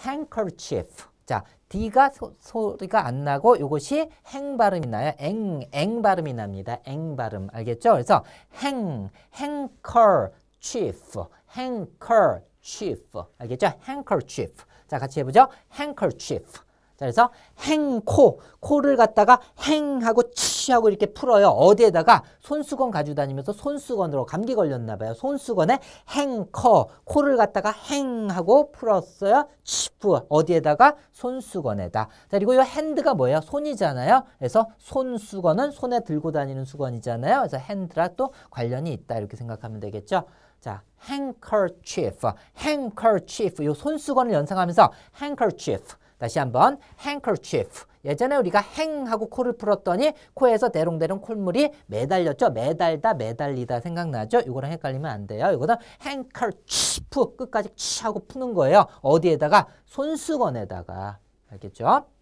handkerchief. 자, D가 소, 리가안 나고 이것이 행 발음이 나요. eng, eng 발음이 납니다. eng 발음. 알겠죠? 그래서 hang, handkerchief, handkerchief. 알겠죠? handkerchief. 자, 같이 해보죠. handkerchief. 그래서 행코 코를 갖다가 행하고 치하고 이렇게 풀어요. 어디에다가 손수건 가지고 다니면서 손수건으로 감기 걸렸나 봐요. 손수건에 행커 코를 갖다가 행하고 풀었어요. 치프 어디에다가 손수건에다. 자 그리고 이 핸드가 뭐예요? 손이잖아요. 그래서 손수건은 손에 들고 다니는 수건이잖아요. 그래서 핸드라 또 관련이 있다 이렇게 생각하면 되겠죠. 자, handkerchief, handkerchief 요 손수건을 연상하면서 handkerchief 다시 한번 handkerchief. 예전에 우리가 행하고 코를 풀었더니 코에서 대롱대롱 콧물이 매달렸죠. 매달다, 매달리다 생각나죠? 이거랑 헷갈리면 안 돼요. 이거는 handkerchief 끝까지 치 하고 푸는 거예요. 어디에다가 손수건에다가 알겠죠?